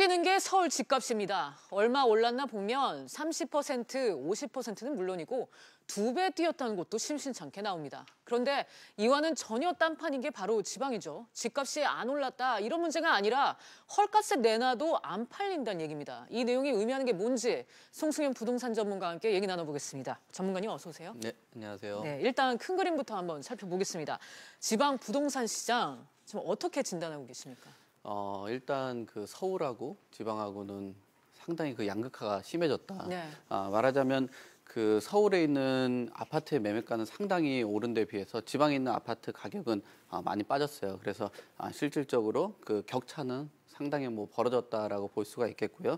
뛰는 게 서울 집값입니다. 얼마 올랐나 보면 30%, 50%는 물론이고 두 배 뛰었다는 것도 심심찮게 나옵니다. 그런데 이와는 전혀 딴판인 게 바로 지방이죠. 집값이 안 올랐다 이런 문제가 아니라 헐값에 내놔도 안 팔린다는 얘기입니다. 이 내용이 의미하는 게 뭔지 송승현 부동산 전문가와 함께 얘기 나눠보겠습니다. 전문가님 어서 오세요. 네, 안녕하세요. 네, 일단 큰 그림부터 한번 살펴보겠습니다. 지방 부동산 시장 지금 어떻게 진단하고 계십니까? 어, 일단 그 서울하고 지방하고는 상당히 그 양극화가 심해졌다. 네. 아, 말하자면 그 서울에 있는 아파트 의 매매가는 상당히 오른 데 비해서 지방에 있는 아파트 가격은 아, 많이 빠졌어요. 그래서 아, 실질적으로 그 격차는 상당히 뭐 벌어졌다라고 볼 수가 있겠고요.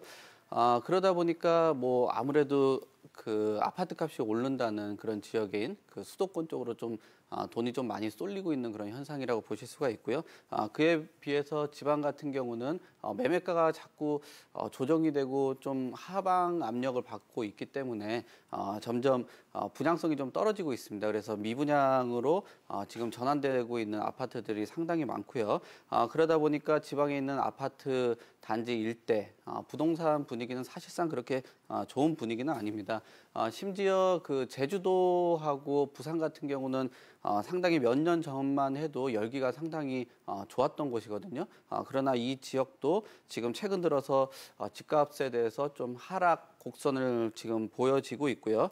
아, 그러다 보니까 뭐 아무래도 그 아파트 값이 오른다는 그런 지역인 그 수도권 쪽으로 좀 아, 돈이 좀 많이 쏠리고 있는 그런 현상이라고 보실 수가 있고요. 아, 그에 비해서 지방 같은 경우는 어, 매매가가 자꾸 어, 조정이 되고 좀 하방 압력을 받고 있기 때문에 어, 점점 분양성이 좀 떨어지고 있습니다. 그래서 미분양으로 지금 전환되고 있는 아파트들이 상당히 많고요. 아, 그러다 보니까 지방에 있는 아파트 단지 일대 부동산 분위기는 사실상 그렇게 좋은 분위기는 아닙니다. 아, 심지어 그 제주도하고 부산 같은 경우는 아, 상당히 몇 년 전만 해도 열기가 상당히 아, 좋았던 곳이거든요. 그러나 이 지역도 지금 최근 들어서 집값에 대해서 좀 하락 곡선을 지금 보여지고 있고요.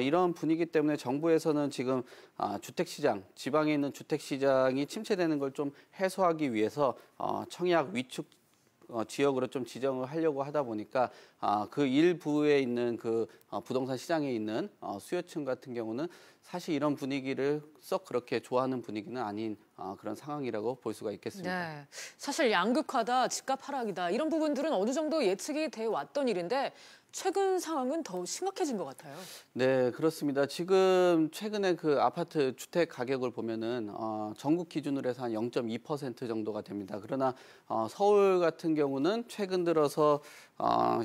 이런 분위기 때문에 정부에서는 지금 주택시장, 지방에 있는 주택시장이 침체되는 걸 좀 해소하기 위해서 어, 청약 위축 어, 지역으로 좀 지정을 하려고 하다 보니까 아, 그 일부에 있는 그 어, 부동산 시장에 있는 어, 수요층 같은 경우는 사실 이런 분위기를 썩 그렇게 좋아하는 분위기는 아닌 아, 그런 상황이라고 볼 수가 있겠습니다. 네. 사실 양극화다, 집값 하락이다 이런 부분들은 어느 정도 예측이 돼 왔던 일인데 최근 상황은 더 심각해진 것 같아요. 네, 그렇습니다. 지금 최근에 그 아파트 주택 가격을 보면은 어, 전국 기준으로 해서 한 0.2% 정도가 됩니다. 그러나 어, 서울 같은 경우는 최근 들어서 어,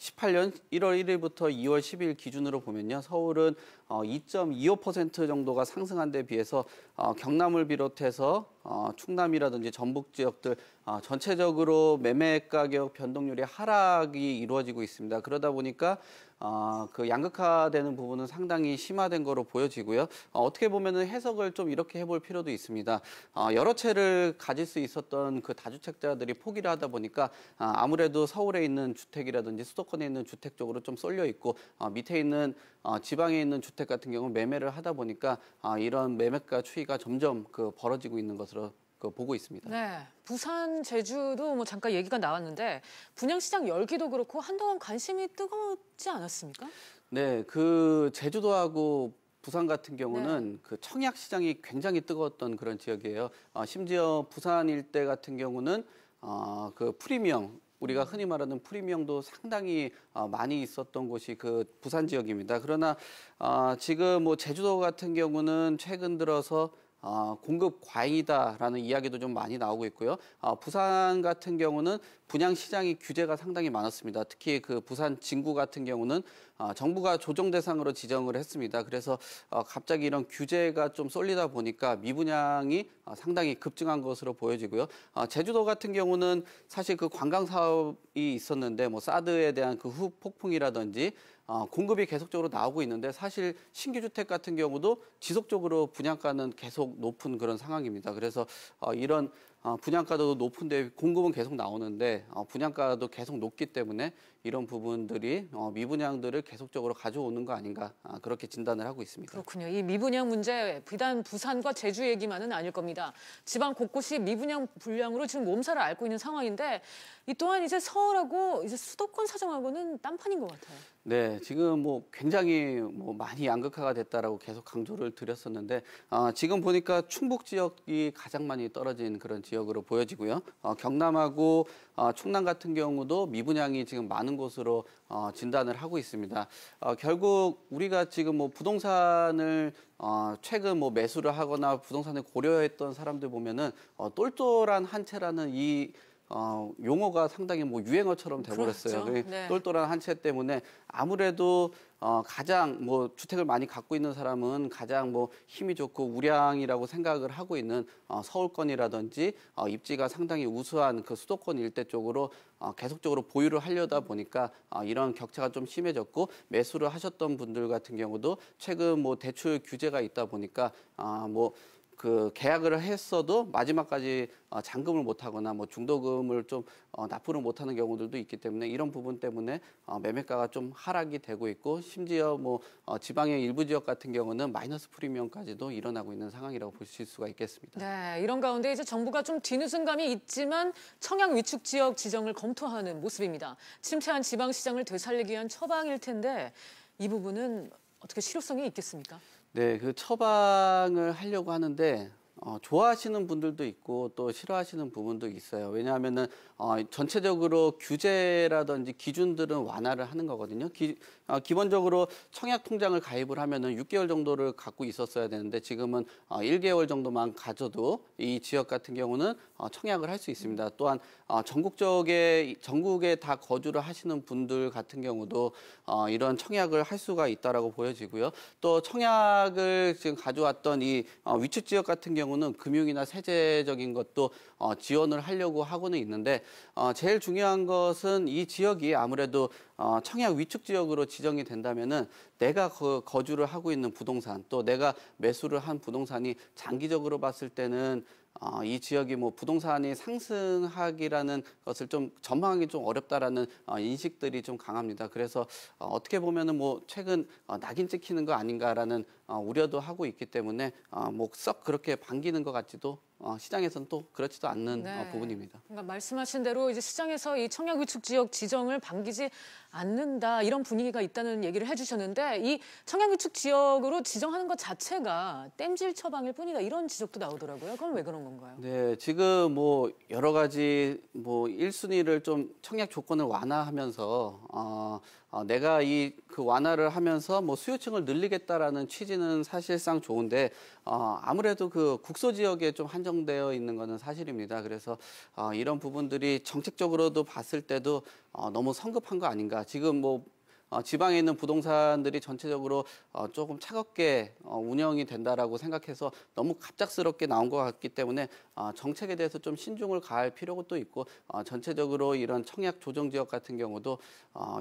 18년 1월 1일부터 2월 10일 기준으로 보면요. 서울은 어, 2.25% 정도가 상승한 데 비해서 어, 경남을 비롯해서 어, 충남이라든지 전북 지역들 어, 전체적으로 매매 가격 변동률이 하락이 이루어지고 있습니다. 그러다 보니까 어, 그 양극화되는 부분은 상당히 심화된 거로 보여지고요. 어, 떻게 보면은 해석을 좀 이렇게 해볼 필요도 있습니다. 어, 여러 채를 가질 수 있었던 그 다주택자들이 포기를 하다 보니까 아, 아무래도 서울에 있는 주택이라든지 수도권에 있는 주택 쪽으로 좀 쏠려 있고 어, 밑에 있는 어, 지방에 있는 주택 같은 경우 매매를 하다 보니까 아, 이런 매매가 추이가 점점 그 벌어지고 있는 것으로 그 보고 있습니다. 네, 부산, 제주도 뭐 잠깐 얘기가 나왔는데 분양시장 열기도 그렇고 한동안 관심이 뜨거웠지 않았습니까? 네, 그 제주도하고 부산 같은 경우는 네. 그 청약 시장이 굉장히 뜨거웠던 그런 지역이에요. 어, 심지어 부산 일대 같은 경우는 어, 그 프리미엄 우리가 흔히 말하는 프리미엄도 상당히 어, 많이 있었던 곳이 그 부산 지역입니다. 그러나 어, 지금 뭐 제주도 같은 경우는 최근 들어서 어, 공급 과잉이다라는 이야기도 좀 많이 나오고 있고요. 어, 부산 같은 경우는 분양 시장이 규제가 상당히 많았습니다. 특히 그 부산 진구 같은 경우는 어, 정부가 조정 대상으로 지정을 했습니다. 그래서 어, 갑자기 이런 규제가 좀 쏠리다 보니까 미분양이 어, 상당히 급증한 것으로 보여지고요. 어, 제주도 같은 경우는 사실 그 관광 사업이 있었는데 뭐 사드에 대한 그 후폭풍이라든지 어, 공급이 계속적으로 나오고 있는데 사실 신규 주택 같은 경우도 지속적으로 분양가는 계속 높은 그런 상황입니다. 그래서 어, 이런 어, 분양가도 높은데 공급은 계속 나오는데 어, 분양가도 계속 높기 때문에 이런 부분들이 어, 미분양들을 계속적으로 가져오는 거 아닌가 아, 그렇게 진단을 하고 있습니다. 그렇군요. 이 미분양 문제 비단 부산과 제주 얘기만은 아닐 겁니다. 지방 곳곳이 미분양 불량으로 지금 몸살을 앓고 있는 상황인데 이 또한 이제 서울하고 이제 수도권 사정하고는 딴판인 것 같아요. 네, 지금 뭐 굉장히 뭐 많이 양극화가 됐다라고 계속 강조를 드렸었는데 아, 지금 보니까 충북 지역이 가장 많이 떨어진 그런 지역으로 보여지고요. 어, 경남하고 어, 충남 같은 경우도 미분양이 지금 많은 곳으로 어, 진단을 하고 있습니다. 어, 결국 우리가 지금 뭐 부동산을 어, 최근 뭐 매수를 하거나 부동산을 고려했던 사람들 보면은 어, 똘똘한 한 채라는 이 어, 용어가 상당히 뭐 유행어처럼 돼버렸어요. 그렇죠. 그 네. 똘똘한 한채 때문에 아무래도 어, 가장 뭐 주택을 많이 갖고 있는 사람은 가장 뭐 힘이 좋고 우량이라고 생각을 하고 있는 어, 서울권이라든지 어, 입지가 상당히 우수한 그 수도권 일대 쪽으로 어, 계속적으로 보유를 하려다 보니까 어, 이런 격차가 좀 심해졌고 매수를 하셨던 분들 같은 경우도 최근 뭐 대출 규제가 있다 보니까 아뭐 어, 그 계약을 했어도 마지막까지 어, 잔금을 못하거나 뭐 중도금을 좀 어, 납부를 못하는 경우들도 있기 때문에 이런 부분 때문에 어, 매매가가 좀 하락이 되고 있고 심지어 뭐 지방의 일부 지역 같은 경우는 마이너스 프리미엄까지도 일어나고 있는 상황이라고 보실 수가 있겠습니다. 네, 이런 가운데 이제 정부가 좀 뒤늦은 감이 있지만 청약 위축 지역 지정을 검토하는 모습입니다. 침체한 지방 시장을 되살리기 위한 처방일 텐데 이 부분은 어떻게 실효성이 있겠습니까? 네, 그 처방을 하려고 하는데 어, 좋아하시는 분들도 있고 또 싫어하시는 부분도 있어요. 왜냐하면은 어, 전체적으로 규제라든지 기준들은 완화를 하는 거거든요. 기, 어, 기본적으로 청약 통장을 가입을 하면은 6개월 정도를 갖고 있었어야 되는데 지금은 어, 1개월 정도만 가져도 이 지역 같은 경우는 어, 청약을 할 수 있습니다. 또한 어, 전국적에 전국에 다 거주를 하시는 분들 같은 경우도 어, 이런 청약을 할 수가 있다라고 보여지고요. 또 청약을 지금 가져왔던 이 어, 위축 지역 같은 경우는 경우는 금융이나 세제적인 것도 어, 지원을 하려고 하고는 있는데 어, 제일 중요한 것은 이 지역이 아무래도 어, 청약 위축 지역으로 지정이 된다면은 내가 그 거주를 하고 있는 부동산 또 내가 매수를 한 부동산이 장기적으로 봤을 때는 어, 이 지역이 뭐 부동산이 상승하기라는 것을 좀 전망하기 좀 어렵다라는 어, 인식들이 좀 강합니다. 그래서 어, 어떻게 보면은 뭐 최근 어, 낙인 찍히는 거 아닌가라는 어, 우려도 하고 있기 때문에 어, 뭐썩 그렇게 반기는 것 같지도 어, 시장에서는 또 그렇지도 않는 어, 네. 어, 부분입니다. 그러니까 말씀하신 대로 이제 시장에서 이 청약위축 지역 지정을 반기지 않는다 이런 분위기가 있다는 얘기를 해주셨는데 이 청약위축 지역으로 지정하는 것 자체가 땜질 처방일 뿐이다 이런 지적도 나오더라고요. 그럼 왜 그런 건가요? 네, 지금 뭐 여러 가지 뭐 1순위를 좀 청약 조건을 완화하면서 어, 어, 내가 이 그 완화를 하면서 뭐 수요층을 늘리겠다라는 취지는 사실상 좋은데 어, 아무래도 그 국소 지역에 좀 한정되어 있는 것은 사실입니다. 그래서 어, 이런 부분들이 정책적으로도 봤을 때도 어, 너무 성급한 거 아닌가. 지금 뭐 어, 지방에 있는 부동산들이 전체적으로 어, 조금 차갑게 어, 운영이 된다라고 생각해서 너무 갑작스럽게 나온 것 같기 때문에 정책에 대해서 좀 신중을 가할 필요가 또 있고 전체적으로 이런 청약 조정 지역 같은 경우도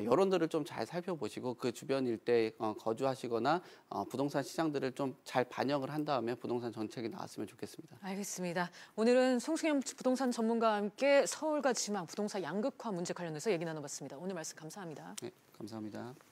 여론들을 좀 잘 살펴보시고 그 주변 일대에 거주하시거나 부동산 시장들을 좀 잘 반영을 한 다음에 부동산 정책이 나왔으면 좋겠습니다. 알겠습니다. 오늘은 송승현 부동산 전문가와 함께 서울과 지방 부동산 양극화 문제 관련해서 얘기 나눠봤습니다. 오늘 말씀 감사합니다. 네. 감사합니다.